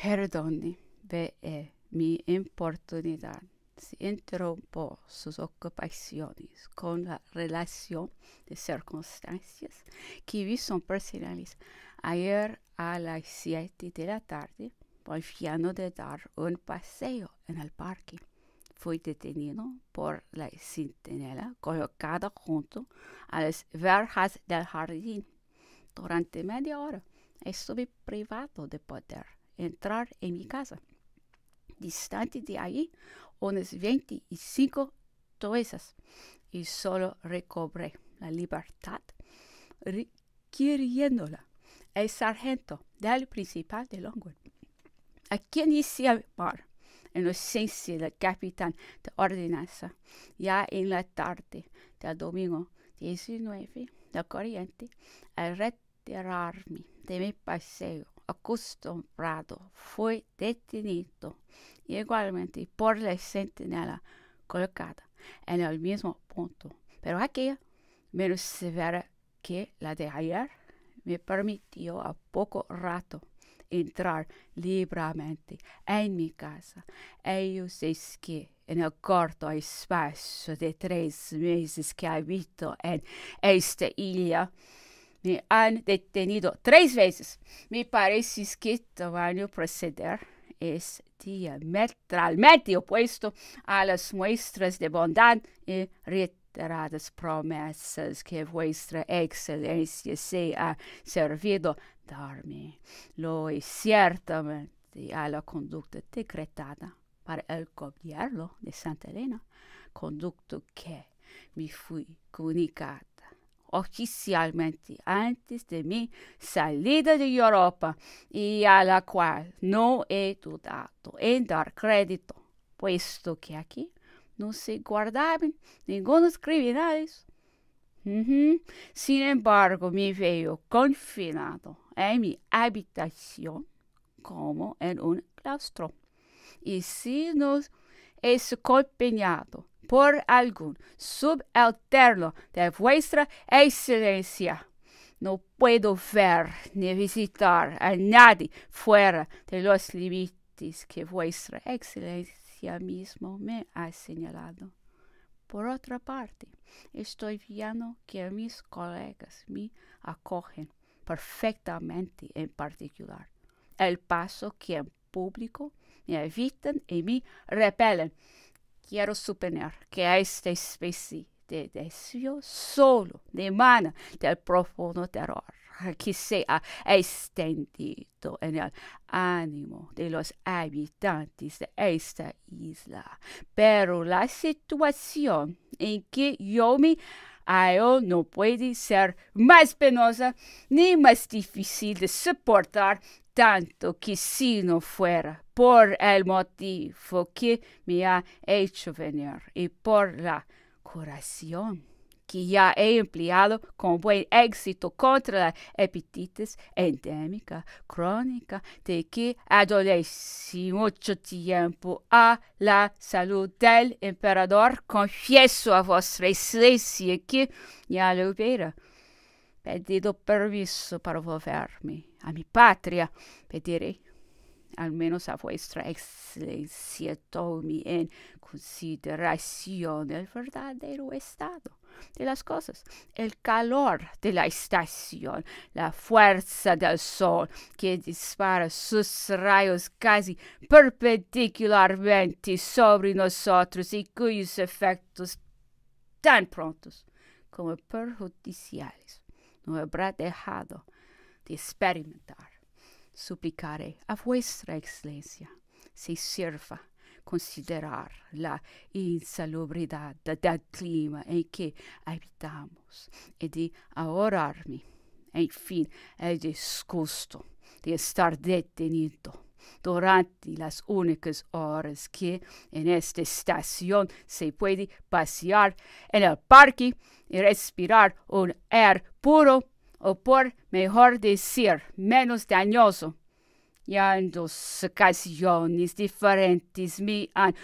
perdone ve eh, mi importunidad se interrumpo sus ocupaciones con la relación de circunstancias que vi son personales. Ayer a las siete de la tarde, volviendo de dar un paseo en el parque, fui detenido por la centinela colocada junto a las verjas del jardín. Durante media hora estuve privado de poder entrar en mi casa. Distante de allí, unas 25 toesas, y solo recobré la libertad requiriéndola. El sargento del principal de Longwood, a quien hice amar, en ausencia del capitán de ordenanza, ya en la tarde del domingo 19 de corriente, al retirarme de mi paseo acostumbrado, foi detenido igualmente por la sentinela colocada en el mismo punto, pero aquella menos severa que la de ayer me permitió a poco rato entrar livremente em minha casa. Eu sei que, no corto espaço de três meses que habito em esta ilha, Me han detenido tres veces. Me parece que año proceder es diametralmente opuesto a las muestras de bondad y reiteradas promesas que vuestra excelencia se ha servido darme. Lo es ciertamente a la conducta decretada para el gobierno de Santa Elena, conducto que me fui comunicada oficialmente antes de mi salida de Europa y a la cual no he dudado en dar crédito, puesto que aquí no se guardaban ningunos criminales. Sin embargo, me veo confinado en mi habitación como en un claustro. Y si nos es por algún subalterno de vuestra excelencia. No puedo ver ni visitar a nadie fuera de los límites que vuestra excelencia mismo me ha señalado. Por otra parte, estoy viendo que mis colegas me acogen perfectamente en particular. El paso que público me evitan y me repelen. Quiero suponer que esta especie de deseo solo emana del profundo terror que se ha extendido en el ánimo de los habitantes de esta isla. Pero la situación en que yo me hallo no puede ser más penosa ni más difícil de soportar tanto que si no fuera por el motivo que me ha hecho venir y e por la curación que ya he empleado con buen éxito contra la hepatitis endémica crónica de que adolecí mucho tiempo a la salud del emperador, confieso a vuestra excelencia que ya le hubiera pedido permiso para volverme a mi patria, pediré al menos a vuestra excelencia tome en consideración el verdadero estado de las cosas, el calor de la estación, la fuerza del sol que dispara sus rayos casi perpendicularmente sobre nosotros y cuyos efectos tan prontos como perjudiciales no habrá dejado de experimentar. suplicaré a vuestra excelencia se sirva considerar la insalubridad del clima en que habitamos y de ahorrarme, en fin, el disgusto de estar detenido durante las únicas horas que en esta estación se puede pasear en el parque y respirar un aire puro o por mejor decir, menos dañoso. Ya en dos ocasiones diferentes me han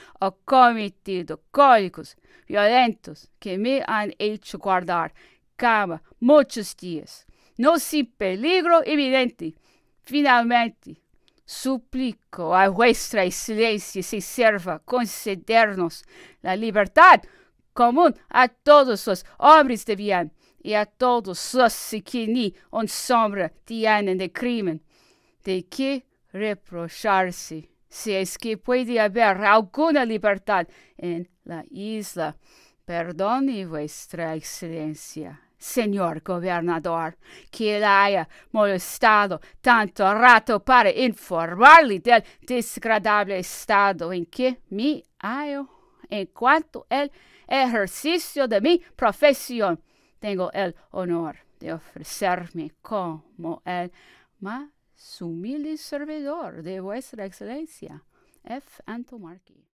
cometido cólicos violentos que me han hecho guardar cama muchos días, no sin peligro evidente. Finalmente, suplico a vuestra excelencia y sirva concedernos la libertad común a todos los hombres de bien y a todos los que ni un sombra tienen de crimen. ¿De qué reprocharse? Si es que puede haber alguna libertad en la isla. Perdone vuestra excelencia, señor gobernador, que le haya molestado tanto rato para informarle del desagradable estado en que me hallo en cuanto al ejercicio de mi profesión tengo el honor de ofrecerme como el más humilde servidor de vuestra excelencia, F. Marquis.